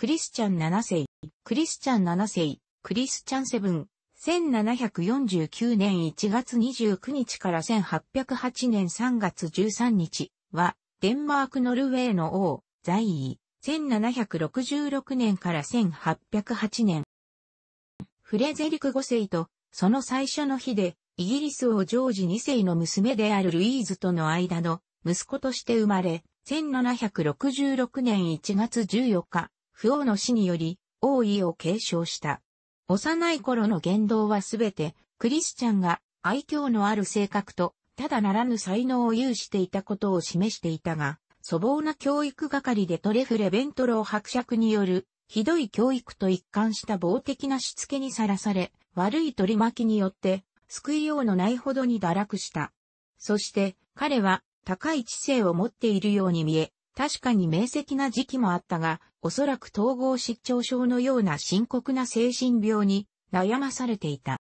クリスチャン7世、クリスチャン7世、クリスチャン7、1749年1月29日から1808年3月13日は、デンマーク・ノルウェーの王、在位、1766年から1808年。フレゼリク5世と、その最初の日で、イギリス王ジョージ2世の娘であるルイーズとの間の息子として生まれ、1766年1月14日、不王の死により、王位を継承した。幼い頃の言動はすべて、クリスチャンが愛嬌のある性格と、ただならぬ才能を有していたことを示していたが、粗暴な教育係でトレフレ・ベントロー伯爵による、ひどい教育と一貫した暴的なしつけにさらされ、悪い取り巻きによって、救いようのないほどに堕落した。そして、彼は、高い知性を持っているように見え、確かに明晰な時期もあったが、おそらく統合失調症のような深刻な精神病に悩まされていた。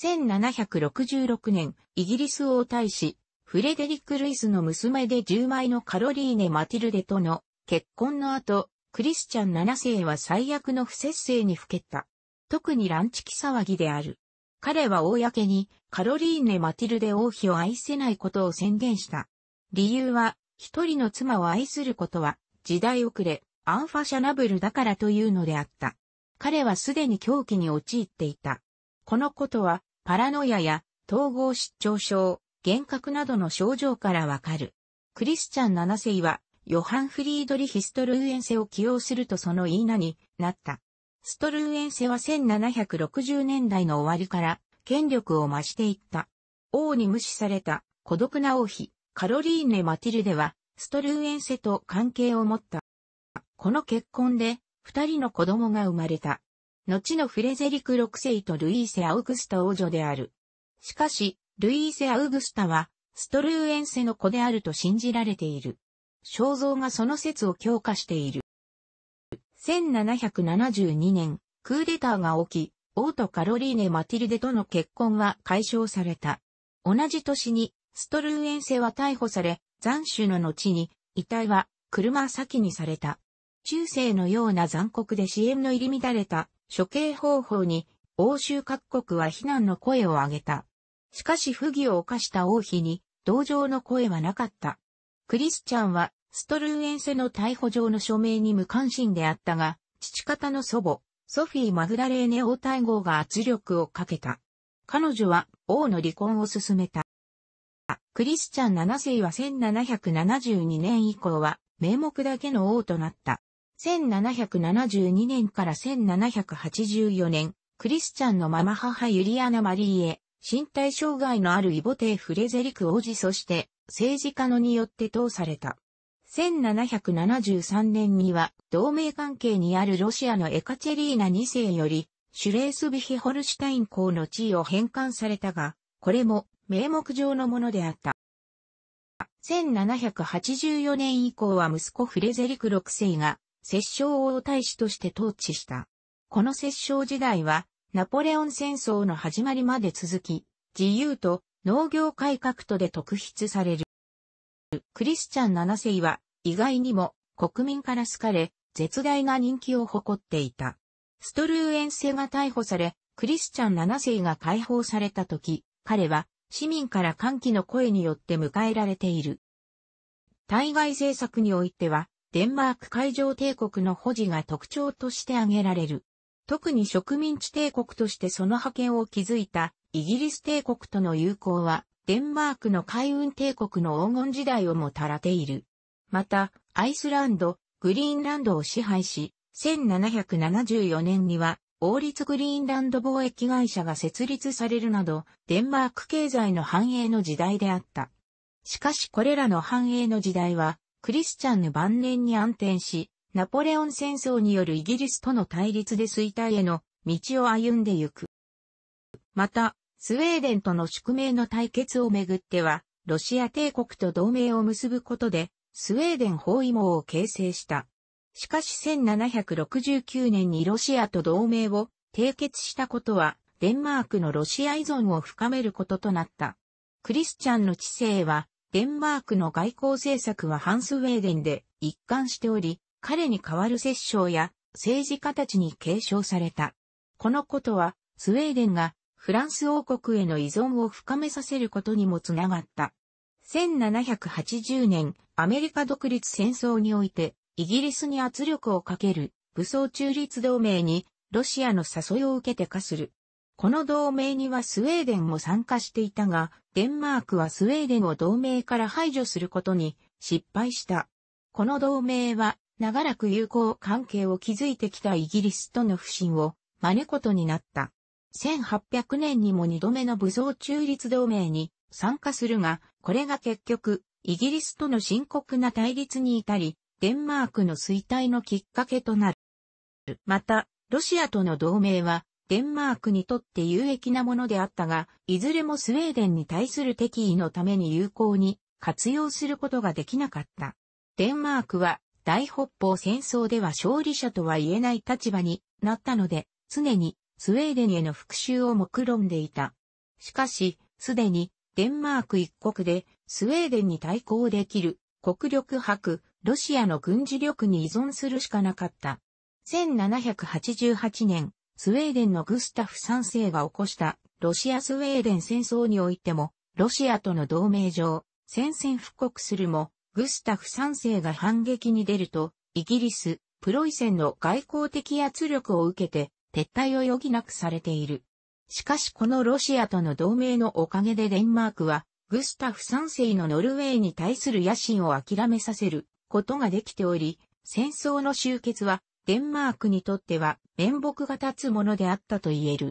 1766年、イギリス王大使、フレデリック・ルイスの娘で10枚のカロリーネ・マティルデとの結婚の後、クリスチャン7世は最悪の不節制にふけった。特にランチキ騒ぎである。彼は公にカロリーネ・マティルデ王妃を愛せないことを宣言した。理由は、一人の妻を愛することは時代遅れ、アンファシャナブルだからというのであった。彼はすでに狂気に陥っていた。このことは、パラノイアや統合失調症、幻覚などの症状からわかる。クリスチャン7世は、ヨハン・フリードリヒ・ストルーエンセを起用するとその言い名になった。ストルーエンセは1760年代の終わりから権力を増していった。王に無視された孤独な王妃、カロリーネ・マティルデは、ストルーエンセと関係を持った。この結婚で、二人の子供が生まれた。後のフレゼリク6世とルイーセ・アウグスタ王女である。しかし、ルイーセ・アウグスタは、ストルーエンセの子であると信じられている。肖像がその説を強化している。1772年、クーデターが起き、王とカロリーネ・マティルデとの結婚は解消された。同じ年に、ストルーエンセは逮捕され、斬首の後に、遺体は車先にされた。中世のような残酷で支援の入り乱れた処刑方法に欧州各国は非難の声を上げた。しかし不義を犯した王妃に同情の声はなかった。クリスチャンはストルーエンセの逮捕状の署名に無関心であったが、父方の祖母、ソフィー・マグラレーネ王太后が圧力をかけた。彼女は王の離婚を進めた。クリスチャン7世は1772年以降は名目だけの王となった。1772年から1784年、クリスチャンのママ母ユリアナ・マリーへ、身体障害のあるイボテフレゼリク王子そして、政治家のによって通された。1773年には、同盟関係にあるロシアのエカチェリーナ2世より、シュレースビヒホルシュタイン公の地位を返還されたが、これも名目上のものであった。1784年以降は息子フレゼリク6世が摂政王大使として統治した。この摂政時代は、ナポレオン戦争の始まりまで続き、自由と農業改革とで特筆される。クリスチャン7世は、意外にも国民から好かれ、絶大な人気を誇っていた。ストルーエンセが逮捕され、クリスチャン7世が解放された時、彼は市民から歓喜の声によって迎えられている。対外政策においては、デンマーク海上帝国の保持が特徴として挙げられる。特に植民地帝国としてその覇権を築いたイギリス帝国との友好は、デンマークの海運帝国の黄金時代をもたらている。また、アイスランド、グリーンランドを支配し、1774年には、王立グリーンランド貿易会社が設立されるなど、デンマーク経済の繁栄の時代であった。しかしこれらの繁栄の時代は、クリスチャンの晩年に暗転し、ナポレオン戦争によるイギリスとの対立で衰退への道を歩んでゆく。また、スウェーデンとの宿命の対決をめぐっては、ロシア帝国と同盟を結ぶことで、スウェーデン包囲網を形成した。しかし1769年にロシアと同盟を締結したことは、デンマークのロシア依存を深めることとなった。クリスチャンの知性は、デンマークの外交政策はハンスウェーデンで一貫しており、彼に代わる摂政や政治家たちに継承された。このことは、スウェーデンがフランス王国への依存を深めさせることにもつながった。1780年、アメリカ独立戦争において、イギリスに圧力をかける武装中立同盟に、ロシアの誘いを受けて化する。この同盟にはスウェーデンも参加していたが、デンマークはスウェーデンを同盟から排除することに失敗した。この同盟は長らく友好関係を築いてきたイギリスとの不信を招くことになった。1800年にも二度目の武装中立同盟に参加するが、これが結局、イギリスとの深刻な対立に至り、デンマークの衰退のきっかけとなる。また、ロシアとの同盟は、デンマークにとって有益なものであったが、いずれもスウェーデンに対する敵意のために有効に活用することができなかった。デンマークは大北方戦争では勝利者とは言えない立場になったので、常にスウェーデンへの復讐を目論んでいた。しかし、すでにデンマーク一国でスウェーデンに対抗できる国力博、ロシアの軍事力に依存するしかなかった。1788年、スウェーデンのグスタフ3世が起こしたロシア・スウェーデン戦争においても、ロシアとの同盟上、戦線復刻するも、グスタフ3世が反撃に出ると、イギリス、プロイセンの外交的圧力を受けて、撤退を余儀なくされている。しかしこのロシアとの同盟のおかげでデンマークは、グスタフ3世のノルウェーに対する野心を諦めさせることができており、戦争の終結はデンマークにとっては面目が立つものであったと言える。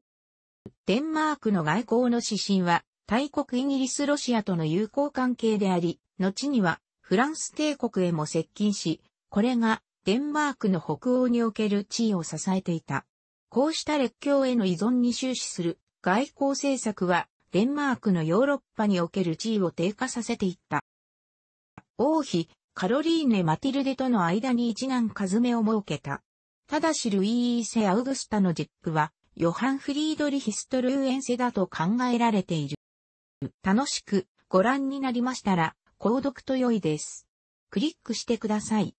デンマークの外交の指針は、大国イギリス・ロシアとの友好関係であり、後にはフランス帝国へも接近し、これがデンマークの北欧における地位を支えていた。こうした列強への依存に終始する外交政策は、デンマークのヨーロッパにおける地位を低下させていった。王妃カロリーネ・マティルデとの間に一男カズメを設けた。ただしルイーセ・アウグスタの実父は、ヨハン・フリードリヒストルーエンセだと考えられている。楽しくご覧になりましたら、購読と良いです。クリックしてください。